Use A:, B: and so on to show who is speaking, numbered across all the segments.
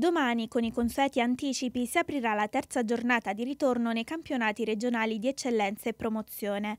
A: Domani, con i consueti anticipi, si aprirà la terza giornata di ritorno nei campionati regionali di eccellenza e promozione.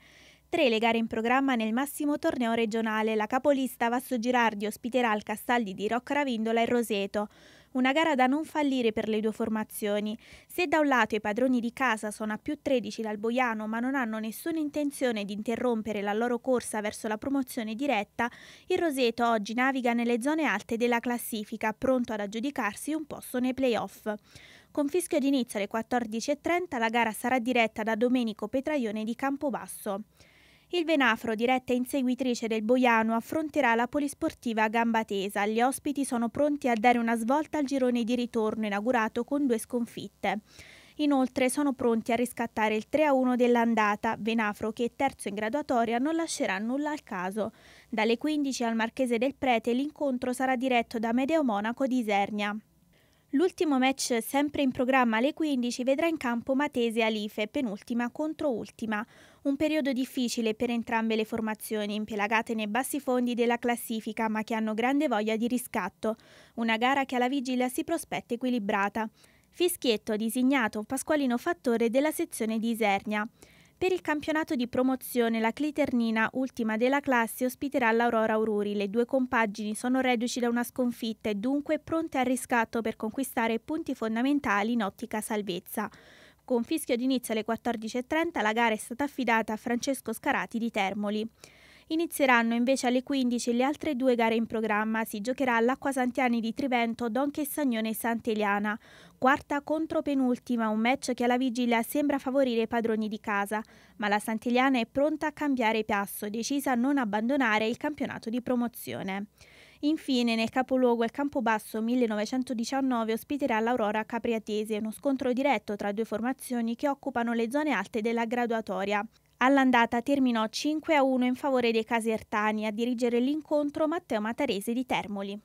A: Tre le gare in programma nel massimo torneo regionale. La capolista Vasso Girardi ospiterà il Castaldi di Rocca Ravindola e Roseto. Una gara da non fallire per le due formazioni. Se da un lato i padroni di casa sono a più 13 dal Boiano ma non hanno nessuna intenzione di interrompere la loro corsa verso la promozione diretta, il Roseto oggi naviga nelle zone alte della classifica, pronto ad aggiudicarsi un posto nei playoff. Con fischio d'inizio alle 14.30 la gara sarà diretta da Domenico Petraione di Campobasso. Il Venafro, diretta inseguitrice del Boiano, affronterà la polisportiva gamba tesa. Gli ospiti sono pronti a dare una svolta al girone di ritorno inaugurato con due sconfitte. Inoltre sono pronti a riscattare il 3-1 dell'andata, Venafro che è terzo in graduatoria non lascerà nulla al caso. Dalle 15 al Marchese del Prete l'incontro sarà diretto da Medeo Monaco di Isernia. L'ultimo match sempre in programma alle 15 vedrà in campo Matese Alife, penultima contro ultima. Un periodo difficile per entrambe le formazioni, impelagate nei bassi fondi della classifica, ma che hanno grande voglia di riscatto. Una gara che alla vigilia si prospetta equilibrata. Fischietto, designato Pasqualino Fattore della sezione di Isernia. Per il campionato di promozione la Cliternina, ultima della classe, ospiterà l'Aurora Aururi. Le due compagini sono reduci da una sconfitta e dunque pronte al riscatto per conquistare punti fondamentali in ottica salvezza. Con fischio d'inizio alle 14.30 la gara è stata affidata a Francesco Scarati di Termoli. Inizieranno invece alle 15 le altre due gare in programma. Si giocherà all'Acqua Santiani di Trivento, Donche Sagnone e Sant'Eliana. Quarta contro penultima, un match che alla vigilia sembra favorire i padroni di casa. Ma la Sant'Eliana è pronta a cambiare passo, decisa a non abbandonare il campionato di promozione. Infine, nel capoluogo il Campobasso 1919 ospiterà l'Aurora Capriatese, uno scontro diretto tra due formazioni che occupano le zone alte della graduatoria. All'andata terminò 5 a 1 in favore dei casertani. A dirigere l'incontro Matteo Matarese di Termoli.